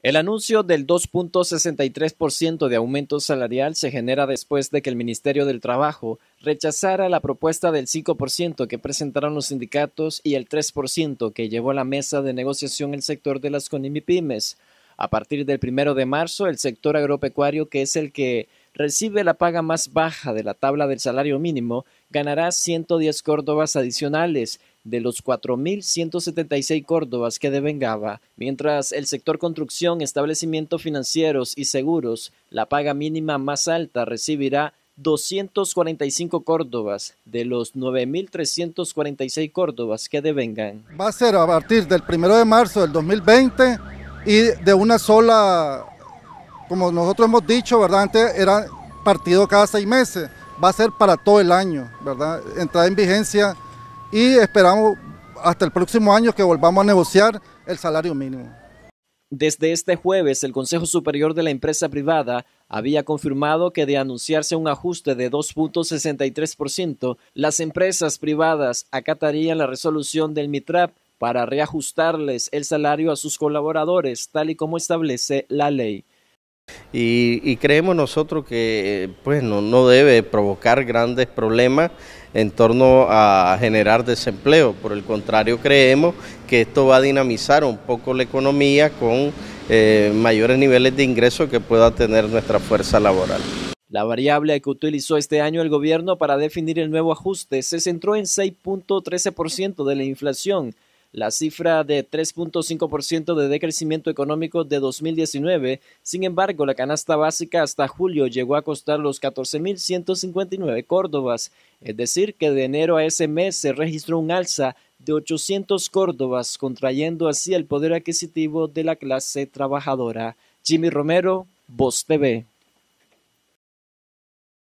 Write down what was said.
El anuncio del 2.63% de aumento salarial se genera después de que el Ministerio del Trabajo rechazara la propuesta del 5% que presentaron los sindicatos y el 3% que llevó a la mesa de negociación el sector de las conimipymes. A partir del 1 de marzo, el sector agropecuario, que es el que recibe la paga más baja de la tabla del salario mínimo, ganará 110 córdobas adicionales de los 4.176 Córdobas que devengaba, mientras el sector construcción, establecimientos financieros y seguros, la paga mínima más alta recibirá 245 Córdobas de los 9.346 Córdobas que devengan. Va a ser a partir del 1 de marzo del 2020 y de una sola, como nosotros hemos dicho, ¿verdad? Antes era partido cada seis meses, va a ser para todo el año, ¿verdad? Entrada en vigencia y esperamos hasta el próximo año que volvamos a negociar el salario mínimo. Desde este jueves, el Consejo Superior de la Empresa Privada había confirmado que de anunciarse un ajuste de 2.63%, las empresas privadas acatarían la resolución del MITRAP para reajustarles el salario a sus colaboradores, tal y como establece la ley. Y, creemos nosotros que pues, no, debe provocar grandes problemas en torno a generar desempleo. Por el contrario, creemos que esto va a dinamizar un poco la economía con eh, mayores niveles de ingreso que pueda tener nuestra fuerza laboral. La variable que utilizó este año el gobierno para definir el nuevo ajuste se centró en 6.13% de la inflación la cifra de 3.5% de decrecimiento económico de 2019, sin embargo, la canasta básica hasta julio llegó a costar los 14.159 córdobas, es decir, que de enero a ese mes se registró un alza de 800 córdobas, contrayendo así el poder adquisitivo de la clase trabajadora. Jimmy Romero, Voz TV.